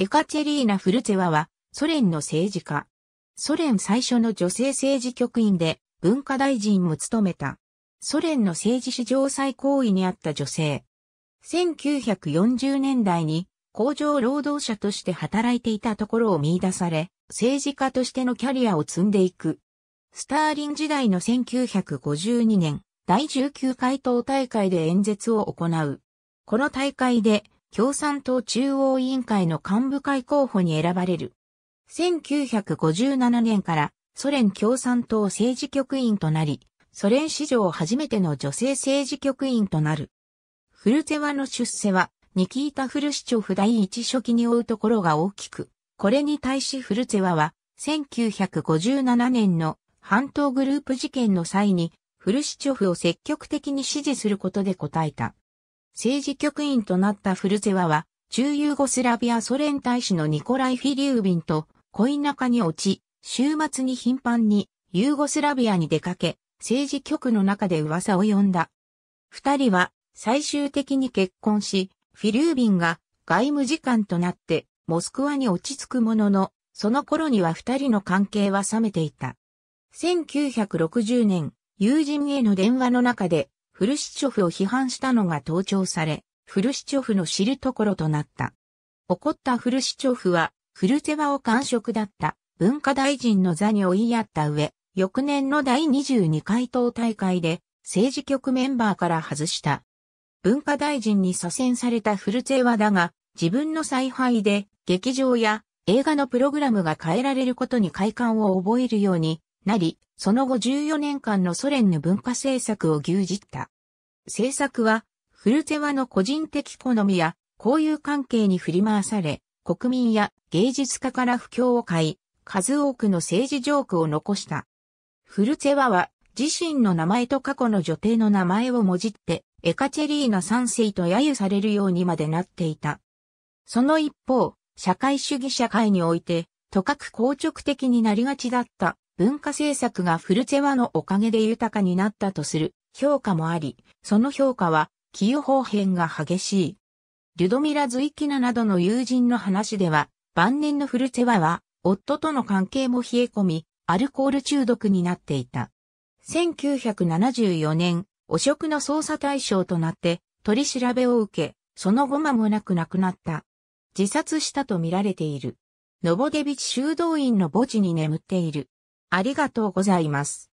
エカチェリーナ・フルツェワは、ソ連の政治家。ソ連最初の女性政治局員で、文化大臣も務めた。ソ連の政治史上最高位にあった女性。1940年代に、工場労働者として働いていたところを見出され、政治家としてのキャリアを積んでいく。スターリン時代の1952年、第19回党大会で演説を行う。この大会で、共産党中央委員会の幹部会候補に選ばれる。1957年からソ連共産党政治局員となり、ソ連史上初めての女性政治局員となる。フルゼワの出世は、ニキータ・フルシチョフ第一書記に追うところが大きく、これに対しフルゼワは、1957年の半島グループ事件の際に、フルシチョフを積極的に支持することで答えた。政治局員となったフルゼワは、中ユーゴスラビアソ連大使のニコライ・フィリュービンと恋仲に落ち、週末に頻繁にユーゴスラビアに出かけ、政治局の中で噂を呼んだ。二人は最終的に結婚し、フィリュービンが外務次官となってモスクワに落ち着くものの、その頃には二人の関係は冷めていた。1960年、友人への電話の中でフルシチョフを批判したのが盗聴され、フルシチョフの知るところとなった。怒ったフルシチョフは、フルツェワを官職だった文化大臣の座に追いやった上、翌年の第22回党大会で政治局メンバーから外した。文化大臣に左遷されたフルツェワだが、自分の采配で劇場や映画のプログラムが変えられることに快感を覚えるようになり、その後14年間のソ連の文化政策を牛耳った。政策は、フルテワの個人的好みや交友関係に振り回され、国民や芸術家から不況を買い、数多くの政治ジョークを残した。フルテワは自身の名前と過去の女帝の名前をもじって、エカチェリーナ三世と揶揄されるようにまでなっていた。その一方、社会主義社会において、とかく硬直的になりがちだった文化政策がフルチェワのおかげで豊かになったとする評価もあり、その評価は、寄与方変が激しい。リュドミラ・ズイキナなどの友人の話では、晩年のフルチェワは、夫との関係も冷え込み、アルコール中毒になっていた。1974年、汚職の捜査対象となって、取り調べを受け、その後間もなく亡くなった。自殺したとみられている。ノボデビチ修道院の墓地に眠っている。ありがとうございます。